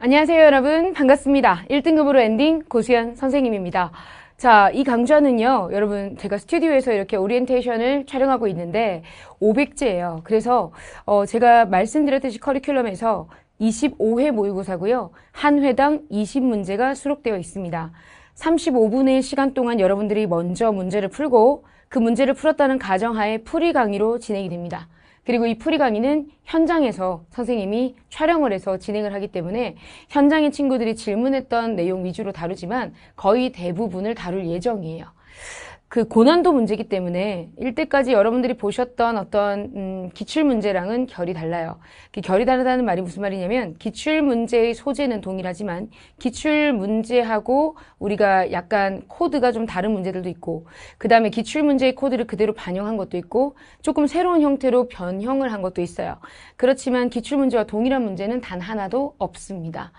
안녕하세요 여러분 반갑습니다 1등급으로 엔딩 고수현 선생님입니다 자, 이 강좌는요, 여러분, 제가 스튜디오에서 이렇게 오리엔테이션을 촬영하고 있는데, 500제예요. 그래서, 어, 제가 말씀드렸듯이 커리큘럼에서 25회 모의고사고요. 한 회당 20문제가 수록되어 있습니다. 35분의 시간 동안 여러분들이 먼저 문제를 풀고, 그 문제를 풀었다는 가정하에 풀이 강의로 진행이 됩니다. 그리고 이 풀이 강의는 현장에서 선생님이 촬영을 해서 진행을 하기 때문에 현장의 친구들이 질문했던 내용 위주로 다루지만 거의 대부분을 다룰 예정이에요. 그 고난도 문제이기 때문에 일때까지 여러분들이 보셨던 어떤 음, 기출 문제랑은 결이 달라요. 그 결이 다르다는 말이 무슨 말이냐면 기출 문제의 소재는 동일하지만 기출 문제하고 우리가 약간 코드가 좀 다른 문제들도 있고 그 다음에 기출 문제의 코드를 그대로 반영한 것도 있고 조금 새로운 형태로 변형을 한 것도 있어요. 그렇지만 기출 문제와 동일한 문제는 단 하나도 없습니다.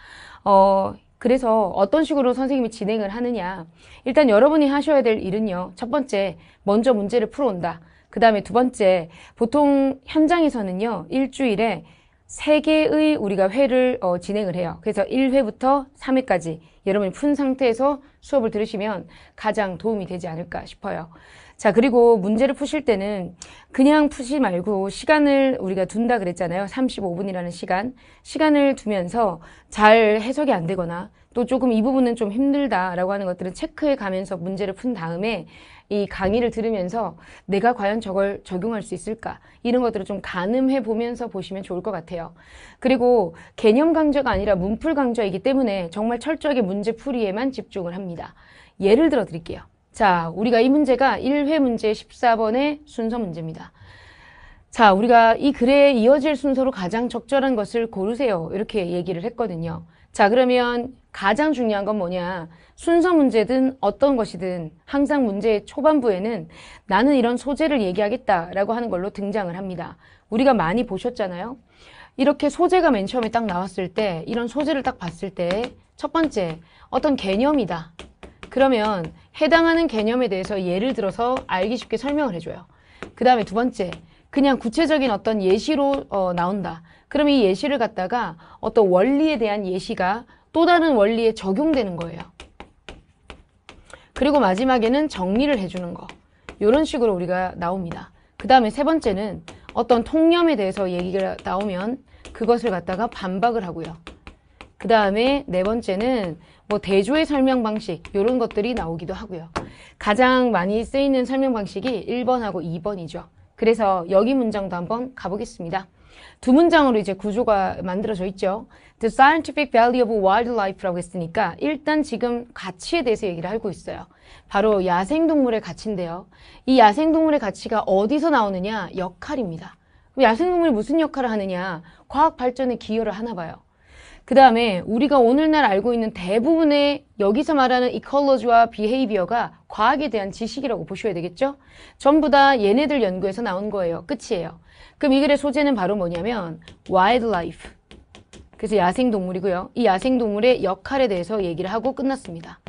어, 그래서 어떤 식으로 선생님이 진행을 하느냐 일단 여러분이 하셔야 될 일은요 첫 번째 먼저 문제를 풀어온다 그 다음에 두 번째 보통 현장에서는요 일주일에 세개의 우리가 회를 어, 진행을 해요 그래서 1회부터3회까지 여러분이 푼 상태에서 수업을 들으시면 가장 도움이 되지 않을까 싶어요. 자, 그리고 문제를 푸실 때는 그냥 푸지 말고 시간을 우리가 둔다 그랬잖아요. 35분이라는 시간. 시간을 두면서 잘 해석이 안 되거나 또 조금 이 부분은 좀 힘들다라고 하는 것들은 체크해 가면서 문제를 푼 다음에 이 강의를 들으면서 내가 과연 저걸 적용할 수 있을까 이런 것들을 좀 가늠해 보면서 보시면 좋을 것 같아요. 그리고 개념 강좌가 아니라 문풀 강좌이기 때문에 정말 철저하게 문제 풀이에만 집중을 합니다. 예를 들어 드릴게요. 자, 우리가 이 문제가 1회 문제 14번의 순서 문제입니다. 자, 우리가 이 글에 이어질 순서로 가장 적절한 것을 고르세요. 이렇게 얘기를 했거든요. 자, 그러면 가장 중요한 건 뭐냐. 순서 문제든 어떤 것이든 항상 문제의 초반부에는 나는 이런 소재를 얘기하겠다라고 하는 걸로 등장을 합니다. 우리가 많이 보셨잖아요. 이렇게 소재가 맨 처음에 딱 나왔을 때 이런 소재를 딱 봤을 때 첫 번째 어떤 개념이다. 그러면 해당하는 개념에 대해서 예를 들어서 알기 쉽게 설명을 해줘요. 그 다음에 두 번째 그냥 구체적인 어떤 예시로 어, 나온다. 그럼 이 예시를 갖다가 어떤 원리에 대한 예시가 또 다른 원리에 적용되는 거예요. 그리고 마지막에는 정리를 해주는 거. 이런 식으로 우리가 나옵니다. 그 다음에 세 번째는 어떤 통념에 대해서 얘기가 나오면 그것을 갖다가 반박을 하고요. 그 다음에 네 번째는 뭐 대조의 설명 방식 이런 것들이 나오기도 하고요. 가장 많이 쓰이는 설명 방식이 1번하고 2번이죠. 그래서 여기 문장도 한번 가보겠습니다. 두 문장으로 이제 구조가 만들어져 있죠. The scientific value of wildlife라고 했으니까 일단 지금 가치에 대해서 얘기를 하고 있어요. 바로 야생동물의 가치인데요. 이 야생동물의 가치가 어디서 나오느냐? 역할입니다. 야생동물이 무슨 역할을 하느냐? 과학 발전에 기여를 하나 봐요. 그 다음에 우리가 오늘날 알고 있는 대부분의 여기서 말하는 이컬러지와 비헤이비어가 과학에 대한 지식이라고 보셔야 되겠죠? 전부 다 얘네들 연구에서 나온 거예요. 끝이에요. 그럼 이 글의 소재는 바로 뭐냐면 wildlife. 그래서 야생동물이고요. 이 야생동물의 역할에 대해서 얘기를 하고 끝났습니다.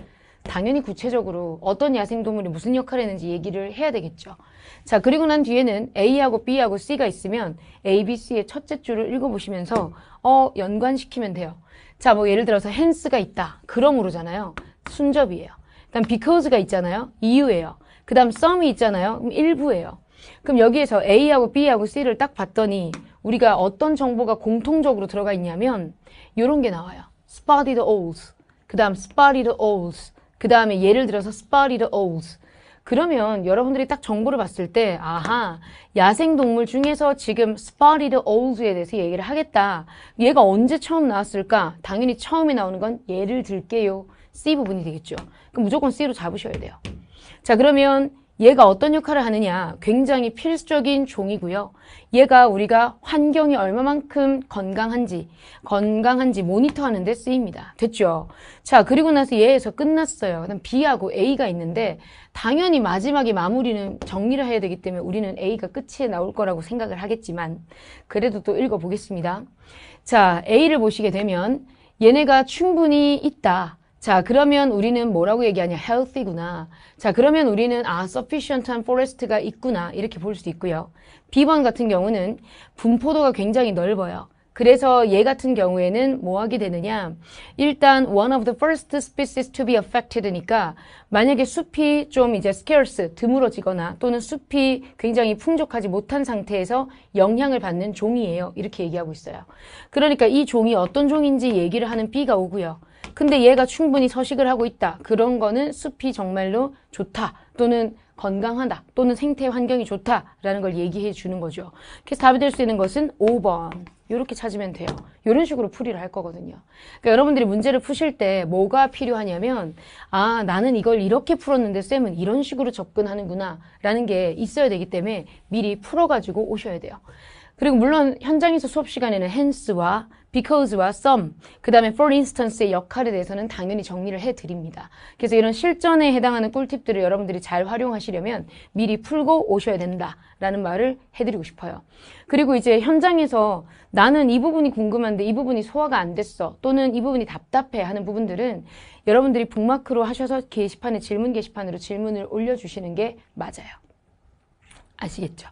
당연히 구체적으로 어떤 야생동물이 무슨 역할을 했는지 얘기를 해야 되겠죠. 자, 그리고 난 뒤에는 A하고 B하고 C가 있으면 A, B, C의 첫째 줄을 읽어보시면서 어, 연관시키면 돼요. 자, 뭐 예를 들어서 hence가 있다. 그러므로잖아요. 순접이에요. 그다음 because가 있잖아요. 이유예요. 그다음 some이 있잖아요. 그럼 일부예요. 그럼 여기에서 A하고 B하고 C를 딱 봤더니 우리가 어떤 정보가 공통적으로 들어가 있냐면 이런 게 나와요. spotted owls. 그다음 spotted owls. 그 다음에 예를 들어서 spotted owls. 그러면 여러분들이 딱 정보를 봤을 때 아하 야생동물 중에서 지금 spotted owls에 대해서 얘기를 하겠다. 얘가 언제 처음 나왔을까? 당연히 처음에 나오는 건 예를 들게요. C 부분이 되겠죠. 그럼 무조건 C로 잡으셔야 돼요. 자 그러면 얘가 어떤 역할을 하느냐 굉장히 필수적인 종이고요. 얘가 우리가 환경이 얼마만큼 건강한지 건강한지 모니터하는 데 쓰입니다. 됐죠? 자 그리고 나서 얘에서 끝났어요. 그다 B하고 A가 있는데 당연히 마지막에 마무리는 정리를 해야 되기 때문에 우리는 A가 끝에 나올 거라고 생각을 하겠지만 그래도 또 읽어보겠습니다. 자 A를 보시게 되면 얘네가 충분히 있다. 자, 그러면 우리는 뭐라고 얘기하냐? healthy구나. 자, 그러면 우리는 아, sufficient한 forest가 있구나. 이렇게 볼 수 있고요. B번 같은 경우는 분포도가 굉장히 넓어요. 그래서 얘 같은 경우에는 뭐 하게 되느냐 일단 one of the first species to be affected니까 만약에 숲이 좀 이제 scarce 드물어지거나 또는 숲이 굉장히 풍족하지 못한 상태에서 영향을 받는 종이에요 이렇게 얘기하고 있어요 그러니까 이 종이 어떤 종인지 얘기를 하는 B가 오고요 근데 얘가 충분히 서식을 하고 있다. 그런 거는 숲이 정말로 좋다. 또는 건강하다. 또는 생태 환경이 좋다라는 걸 얘기해 주는 거죠. 그래서 답이 될 수 있는 것은 5번. 이렇게 찾으면 돼요. 이런 식으로 풀이를 할 거거든요. 그러니까 여러분들이 문제를 푸실 때 뭐가 필요하냐면 아 나는 이걸 이렇게 풀었는데 쌤은 이런 식으로 접근하는구나 라는 게 있어야 되기 때문에 미리 풀어가지고 오셔야 돼요. 그리고 물론 현장에서 수업 시간에는 hence와 because와 some, 그 다음에 for instance의 역할에 대해서는 당연히 정리를 해드립니다. 그래서 이런 실전에 해당하는 꿀팁들을 여러분들이 잘 활용하시려면 미리 풀고 오셔야 된다라는 말을 해드리고 싶어요. 그리고 이제 현장에서 나는 이 부분이 궁금한데 이 부분이 소화가 안 됐어 또는 이 부분이 답답해 하는 부분들은 여러분들이 북마크로 하셔서 게시판에 질문 게시판으로 질문을 올려주시는 게 맞아요. 아시겠죠?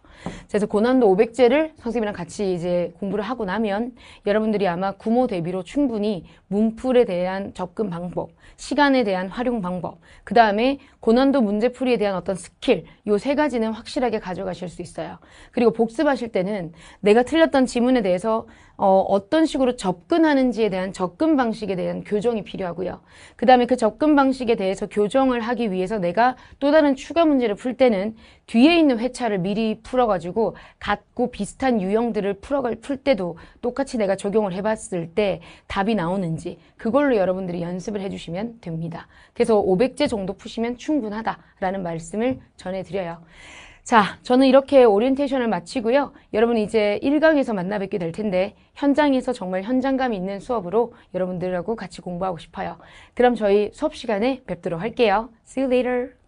그래서 고난도 500제를 선생님이랑 같이 이제 공부를 하고 나면 여러분들이 아마 구모 대비로 충분히 문풀에 대한 접근 방법, 시간에 대한 활용 방법, 그 다음에 고난도 문제풀이에 대한 어떤 스킬, 요 세 가지는 확실하게 가져가실 수 있어요. 그리고 복습하실 때는 내가 틀렸던 지문에 대해서 어, 어떤 식으로 접근하는지에 대한 접근 방식에 대한 교정이 필요하고요. 그 다음에 그 접근 방식에 대해서 교정을 하기 위해서 내가 또 다른 추가 문제를 풀 때는 뒤에 있는 회차를 문제를 미리 풀어가지고 같고 비슷한 유형들을 풀어갈 풀 때도 똑같이 내가 적용을 해봤을 때 답이 나오는지 그걸로 여러분들이 연습을 해주시면 됩니다. 그래서 500제 정도 푸시면 충분하다라는 말씀을 전해드려요. 자, 저는 이렇게 오리엔테이션을 마치고요. 여러분 이제 1강에서 만나 뵙게 될 텐데 현장에서 정말 현장감 있는 수업으로 여러분들하고 같이 공부하고 싶어요. 그럼 저희 수업 시간에 뵙도록 할게요. See you later.